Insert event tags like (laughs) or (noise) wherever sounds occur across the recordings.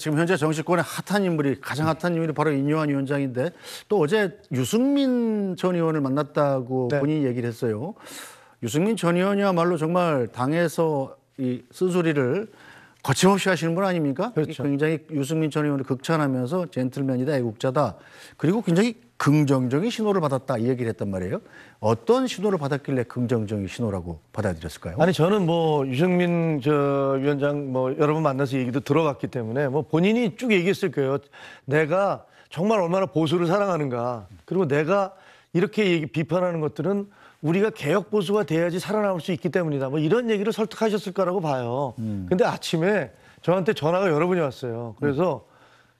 지금 현재 정치권의 핫한 인물이 가장 핫한 인물이 바로 인요한 위원장인데 또 어제 유승민 전 의원을 만났다고 네. 본인이 얘기를 했어요. 유승민 전 의원이야말로 정말 당에서 이 쓴소리를 거침없이 하시는 분 아닙니까? 그렇죠. 굉장히 유승민 전 의원을 극찬하면서 젠틀맨이다, 애국자다. 그리고 굉장히 긍정적인 신호를 받았다 이 얘기를 했단 말이에요. 어떤 신호를 받았길래 긍정적인 신호라고 받아들였을까요? 아니 저는 뭐 유승민 저 위원장 뭐 여러 분 만나서 얘기도 들어봤기 때문에 뭐 본인이 쭉 얘기했을 거예요. 내가 정말 얼마나 보수를 사랑하는가. 그리고 내가 이렇게 얘기, 비판하는 것들은 우리가 개혁 보수가 돼야지 살아남을 수 있기 때문이다. 뭐 이런 얘기를 설득하셨을 거라고 봐요. 음. 근데 아침에 저한테 전화가 여러 번이 왔어요. 그래서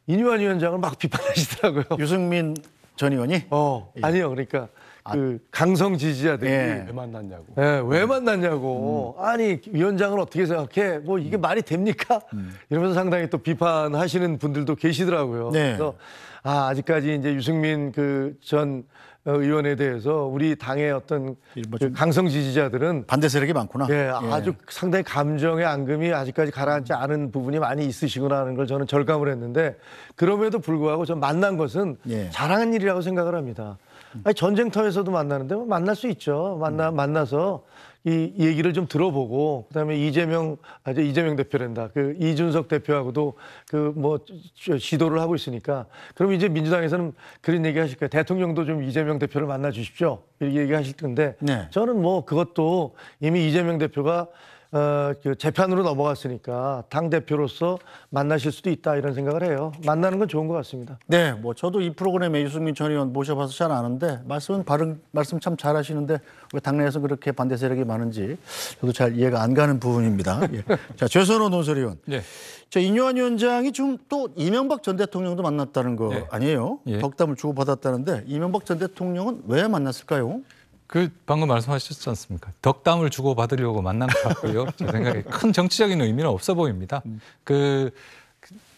음. 이뉴한 위원장을 막 비판하시더라고요. 유승민 전 의원이? 어, 예. 아니요. 그러니까 아. 그 강성 지지자들이 예. 왜 만났냐고. 예, 왜 음. 만났냐고. 음. 아니 위원장은 어떻게 생각해? 뭐 이게 음. 말이 됩니까? 음. 이러면서 상당히 또 비판하시는 분들도 계시더라고요. 네. 그래서 아 아직까지 이제 유승민 그전 어, 의원에 대해서 우리 당의 어떤 뭐 그 강성 지지자들은 반대 세력이 많구나. 예, 예, 아주 상당히 감정의 앙금이 아직까지 가라앉지 않은 부분이 많이 있으시구나 하는 걸 저는 절감을 했는데 그럼에도 불구하고 저 만난 것은 예. 랑한 일이라고 생각을 합니다. 아니, 전쟁터에서도 만나는데 뭐 만날 수 있죠. 만나 음. 만나서 이 얘기를 좀 들어보고 그다음에 이재명 아저 이재명 대표랜다. 그 이준석 대표하고도 그 뭐 시도를 하고 있으니까 그럼 이제 민주당에서는 그런 얘기 하실 거예요. 대통령도 좀 이재명 대표를 만나 주십시오. 이렇게 얘기하실 텐데 네. 저는 뭐 그것도 이미 이재명 대표가 어, 그 재판으로 넘어갔으니까 당 대표로서 만나실 수도 있다 이런 생각을 해요. 만나는 건 좋은 것 같습니다. 네, 뭐 저도 이 프로그램에 유승민 전 의원 모셔봐서 잘 아는데 말씀은 바른 말씀 참 잘하시는데 왜 당내에서 그렇게 반대 세력이 많은지 저도 잘 이해가 안 가는 부분입니다. 예. (laughs) 자, 최선호 논설의원 네. 자, 인요한 위원장이 지금 또 이명박 전 대통령도 만났다는 거 네. 아니에요? 예. 덕담을 주고받았다는데 이명박 전 대통령은 왜 만났을까요? 그 방금 말씀하셨지 않습니까? 덕담을 주고 받으려고 만난 것 같고요. 제 생각에 큰 정치적인 의미는 없어 보입니다. 음. 그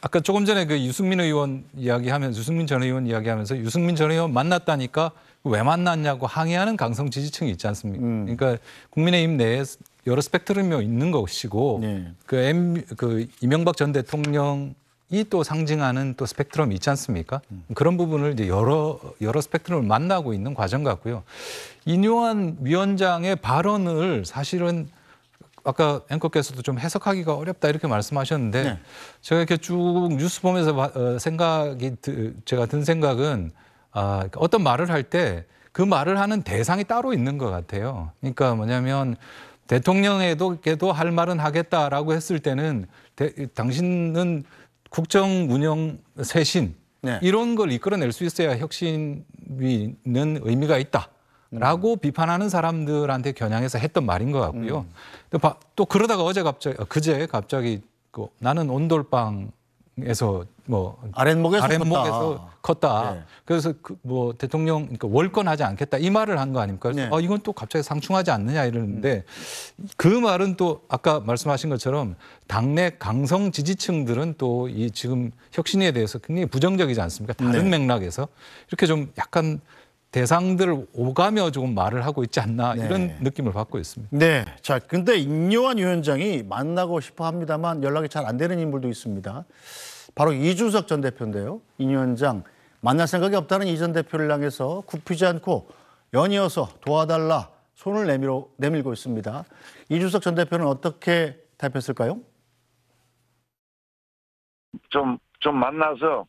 아까 조금 전에 그 유승민 의원 이야기하면서 유승민 전 의원 이야기하면서 유승민 전 의원 만났다니까 왜 만났냐고 항의하는 강성 지지층이 있지 않습니까? 음. 그러니까 국민의힘 내에 여러 스펙트럼이 있는 것이고 네. 그, M, 그 이명박 전 대통령 이또 상징하는 또 스펙트럼이 있지 않습니까? 음. 그런 부분을 이제 여러 여러 스펙트럼을 만나고 있는 과정 같고요. 인요한 위원장의 발언을 사실은 아까 앵커께서도 좀 해석하기가 어렵다 이렇게 말씀하셨는데 네. 제가 이렇게 쭉 뉴스 보면서 어, 생각이 제가 든 생각은 아, 어떤 말을 할 때 그 말을 하는 대상이 따로 있는 것 같아요. 그러니까 뭐냐면 대통령에게도 할 말은 하겠다라고 했을 때는 대, 당신은 국정 운영 쇄신 네. 이런 걸 이끌어낼 수 있어야 혁신이 는 의미가 있다. 라고 음. 비판하는 사람들한테 겨냥해서 했던 말인 것 같고요. 음. 또, 또 그러다가 어제 갑자기, 어, 그제 갑자기 그, 나는 온돌방 에서 뭐 아랫목에서, 아랫목에서 컸다. 컸다. 예. 네. 그래서 그 뭐 대통령 그러니까 월권하지 않겠다 이 말을 한 거 아닙니까? 네. 아 이건 또 갑자기 상충하지 않느냐 이러는데 음. 그 말은 또 아까 말씀하신 것처럼 당내 강성 지지층들은 또 이 지금 혁신에 대해서 굉장히 부정적이지 않습니까? 다른 네. 맥락에서 이렇게 좀 약간 대상들 오가며 조금 말을 하고 있지 않나 네. 이런 느낌을 받고 있습니다. 네. 자, 근데 임요환 위원장이 만나고 싶어 합니다만 연락이 잘 안 되는 인물도 있습니다. 바로 이준석 전 대표인데요. 임 위원장 만날 생각이 없다는 이 전 대표를 향해서 굽히지 않고 연이어서 도와달라 손을 내밀어, 내밀고 있습니다. 이준석 전 대표는 어떻게 답했을까요? 좀, 좀 만나서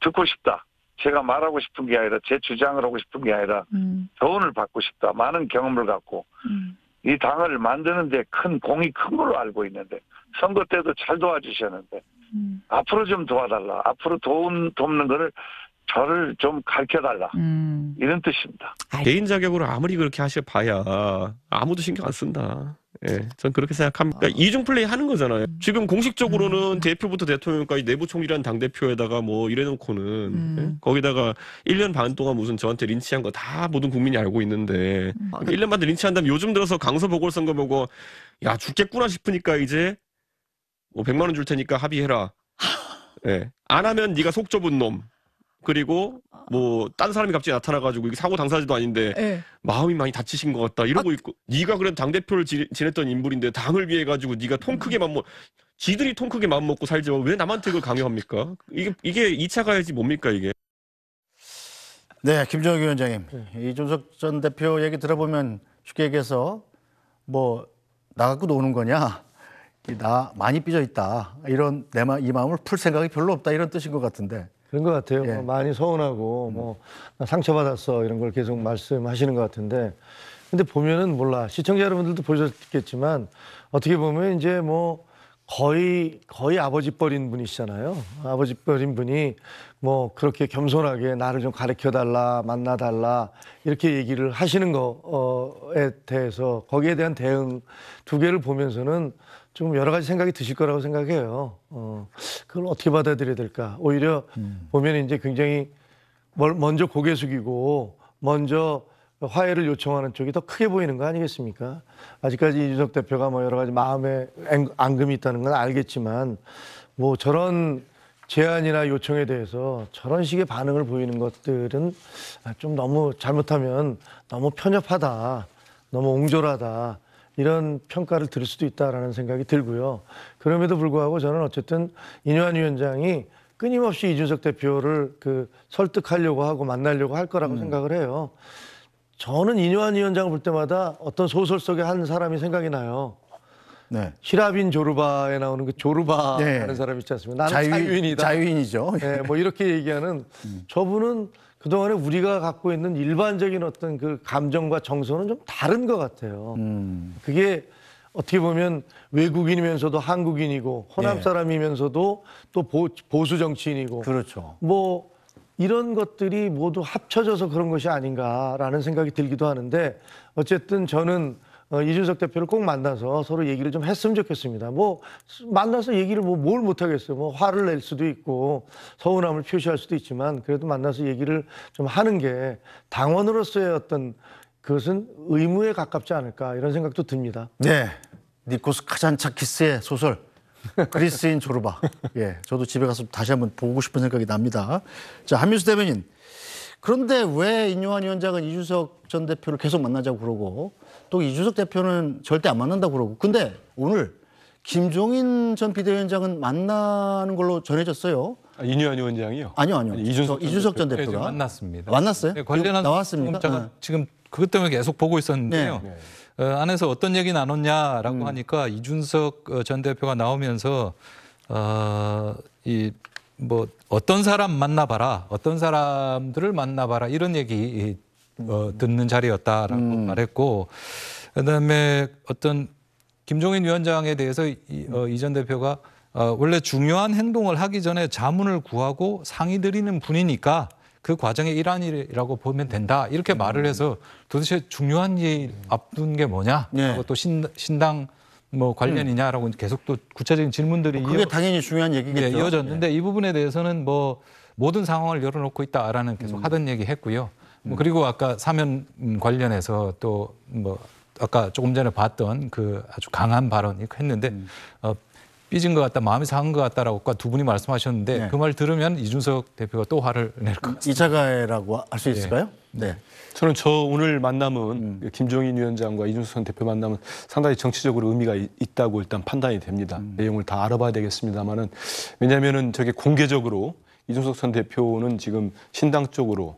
듣고 싶다. 제가 말하고 싶은 게 아니라 제 주장을 하고 싶은 게 아니라 음. 교훈을 받고 싶다. 많은 경험을 갖고 음. 이 당을 만드는데 큰 공이 큰 걸로 알고 있는데 선거 때도 잘 도와주셨는데 음. 앞으로 좀 도와달라. 앞으로 도움 돕는 거를 저를 좀 가르쳐달라 음. 이런 뜻입니다. 개인 자격으로 아무리 그렇게 하실 봐야 아무도 신경 안 쓴다. 예, 전 그렇게 생각합니다. 그러니까 아. 이중 플레이 하는 거잖아요. 음. 지금 공식적으로는 음. 대표부터 대통령까지 내부 총리란 당대표에다가 뭐 이래놓고는 예, 음. 예? 거기다가 1년 반 동안 무슨 저한테 린치한 거 다 모든 국민이 알고 있는데 아, 음. 1년 그러니까 반 린치한 다음 요즘 들어서 강서 보궐선거 보고 야 죽겠구나 싶으니까 이제 뭐 100만 원 줄 테니까 합의해라. (laughs) 예. 안 하면 네가 속 좁은 놈. 그리고 아. 뭐딴 사람이 갑자기 나타나가지고 이게 사고 당사자도 아닌데 네. 마음이 많이 다치신 것 같다 이러고 아, 있고 네가 그래도 당 대표를 지냈던 인물인데 당을 위해 가지고 네가 통 음. 크게 맘먹 지들이 통 크게 마음 먹고 살지왜 남한테 그걸 강요합니까? 이게 이게 2차 가야지 뭡니까 이게? 네, 김정욱 위원장님 네. 이준석 전 대표 얘기 들어보면 쉽게 얘기해서 뭐 나갖고 노는 거냐? 나 많이 삐져 있다 이런 내 마, 이 마음을 풀 생각이 별로 없다 이런 뜻인 것 같은데 그런 것 같아요. 예. 뭐 많이 서운하고 음. 뭐 상처받았어 이런 걸 계속 말씀하시는 것 같은데 근데 보면은 몰라 시청자 여러분들도 보셨겠지만 어떻게 보면 이제 뭐 거의 거의 아버지 뻘인 분이시잖아요. 아버지 뻘인 분이 뭐 그렇게 겸손하게 나를 좀 가르쳐 달라, 만나 달라 이렇게 얘기를 하시는 거에 어, 대해서 거기에 대한 대응 두 개를 보면서는 좀 여러 가지 생각이 드실 거라고 생각해요. 어, 그걸 어떻게 받아들여야 될까? 오히려 음. 보면 이제 굉장히 먼저 고개 숙이고 먼저 화해를 요청하는 쪽이 더 크게 보이는 거 아니겠습니까? 아직까지 이준석 대표가 뭐 여러 가지 마음에 앙금이 있다는 건 알겠지만 뭐 저런 제안이나 요청에 대해서 저런 식의 반응을 보이는 것들은 좀 너무 잘못하면 너무 편협하다, 너무 옹졸하다 이런 평가를 들을 수도 있다라는 생각이 들고요. 그럼에도 불구하고 저는 어쨌든 이뇨한 위원장이 끊임없이 이준석 대표를 그 설득하려고 하고 만나려고 할 거라고 음. 생각을 해요. 저는 이뇨한 위원장을 볼 때마다 어떤 소설 속에한 사람이 생각이 나요. 네. 히라빈 조르바에 나오는 그 조르바 네. 하는 사람 이 있지 않습니까? 나는 자유, 인이다 자유인이죠. 네, 뭐 이렇게 얘기하는 음. 저분은 그동안에 우리가 갖고 있는 일반적인 어떤 그 감정과 정서는 좀 다른 것 같아요. 음. 그게 어떻게 보면 외국인이면서도 한국인이고 호남 네. 사람이면서도 또 보, 보수 정치인이고 그렇죠. 뭐 이런 것들이 모두 합쳐져서 그런 것이 아닌가라는 생각이 들기도 하는데 어쨌든 저는 어, 이준석 대표를 꼭 만나서 서로 얘기를 좀 했으면 좋겠습니다. 뭐 만나서 얘기를 뭐 뭘 못하겠어요. 뭐 화를 낼 수도 있고 서운함을 표시할 수도 있지만 그래도 만나서 얘기를 좀 하는 게 당원으로서의 어떤 그것은 의무에 가깝지 않을까 이런 생각도 듭니다. 네, 니코스 카잔차키스의 소설 그리스인 조르바. 예, 저도 집에 가서 다시 한번 보고 싶은 생각이 납니다. 자, 한민수 대변인. 그런데 왜 인요한 위원장은 이준석 전 대표를 계속 만나자고 그러고 또 이준석 대표는 절대 안 만난다고 그러고 근데 오늘 김종인 전 비대위원장은 만나는 걸로 전해졌어요. 아, 인유한 위원장이요? 아니요, 아니요. 아니, 이준석, 이준석 전, 대표. 가 예, 만났습니다. 만났어요? 네, 관련한 나왔습니까? 네. 지금 그것 때문에 계속 보고 있었는데요. 네. 어, 안에서 어떤 얘기 나눴냐라고 음. 하니까 이준석 어, 전 대표가 나오면서 어, 이뭐 어떤 사람 만나봐라, 어떤 사람들을 만나봐라 이런 얘기 어, 듣는 자리였다라고 음. 말했고 그다음에 어떤 김종인 위원장에 대해서 이, 어, 전 대표가 어, 원래 중요한 행동을 하기 전에 자문을 구하고 상의 드리는 분이니까 그 과정의 일환이라고 보면 된다 이렇게 말을 해서 도대체 중요한 일 앞둔 게 뭐냐 네. 하고 또 신, 신당 뭐 관련이냐라고 음. 계속 또 구체적인 질문들이 어, 그게 이어, 당연히 중요한 얘기겠죠. 예, 이어졌는데 예. 이 부분에 대해서는 뭐 모든 상황을 열어놓고 있다라는 계속 음. 하던 얘기했고요. 뭐 음. 그리고 아까 사면 관련해서 또 뭐 아까 조금 전에 봤던 그 아주 강한 발언 이렇게 했는데 음. 어, 삐진 것 같다, 마음이 상한 것 같다라고 두 분이 말씀하셨는데 네. 그말 들으면 이준석 대표가 또 화를 낼 것 같습니다. 이자가해라고 할수 예. 있을까요? 네. 네. 저는 저 오늘 만남은 음. 김종인 위원장과 이준석 대표 만남은 상당히 정치적으로 의미가 있다고 일단 판단이 됩니다. 음. 내용을 다 알아봐야 되겠습니다만은 왜냐하면은 저게 공개적으로 이준석 전 대표는 지금 신당 쪽으로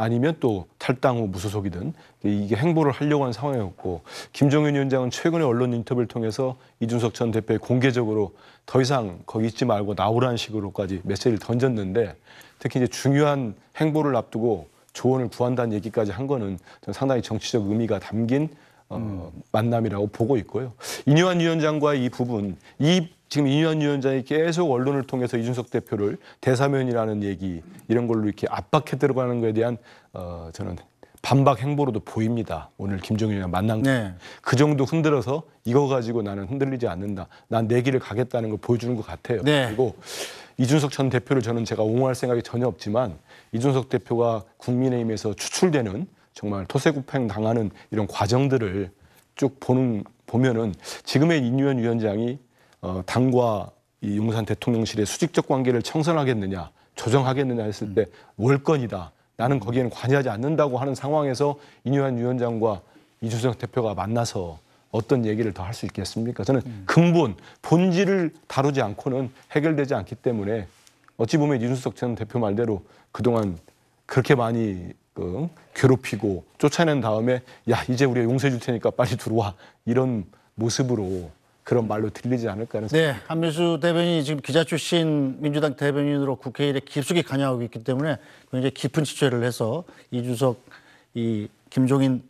아니면 또 탈당 후 무소속이든 이게 행보를 하려고 한 상황이었고 김정은 위원장은 최근에 언론 인터뷰를 통해서 이준석 전 대표에 공개적으로 더 이상 거기 있지 말고 나오라는 식으로까지 메시지를 던졌는데 특히 이제 중요한 행보를 앞두고 조언을 구한다는 얘기까지 한 거는 상당히 정치적 의미가 담긴 어, 음. 만남이라고 보고 있고요. 이뇨한 위원장과 이 부분, 이 지금 이현 위원장이 계속 언론을 통해서 이준석 대표를 대사면이라는 얘기 이런 걸로 이렇게 압박해 들어가는 거에 대한 어, 저는 반박 행보로도 보입니다. 오늘 김종인이랑 만난 네. 그 정도 흔들어서 이거 가지고 나는 흔들리지 않는다. 난 내 길을 가겠다는 걸 보여주는 것 같아요. 네. 그리고 이준석 전 대표를 저는 제가 옹호할 생각이 전혀 없지만 이준석 대표가 국민의힘에서 추출되는 정말 토세구팽 당하는 이런 과정들을 쭉 보는 보면은 지금의 인유현 위원장이 어, 당과 이 용산 대통령실의 수직적 관계를 청산하겠느냐, 조정하겠느냐 했을 음. 때 월권이다. 나는 거기에는 관여하지 않는다고 하는 상황에서 이뇨한 위원장과 이준석 대표가 만나서 어떤 얘기를 더 할 수 있겠습니까? 저는 음. 근본 본질을 다루지 않고는 해결되지 않기 때문에 어찌 보면 이준석 전 대표 말대로 그동안 그렇게 많이 그 괴롭히고 쫓아낸 다음에 야 이제 우리가 용서해 줄 테니까 빨리 들어와 이런 모습으로 그런 말로 들리지 않을까 하는 생각. 네, 한민수 대변인이 지금 기자 출신 민주당 대변인으로 국회일에 깊숙이 관여하고 있기 때문에 굉장히 깊은 취재를 해서 이주석 이 김종인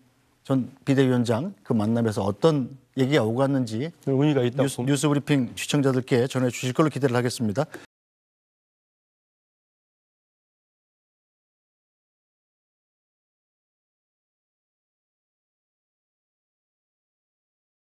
전 비대위원장 그 만남에서 어떤 얘기가 오갔는지 의미가 있다. 뉴스, 뉴스 브리핑 시청자들께 전해 주실 걸로 기대를 하겠습니다.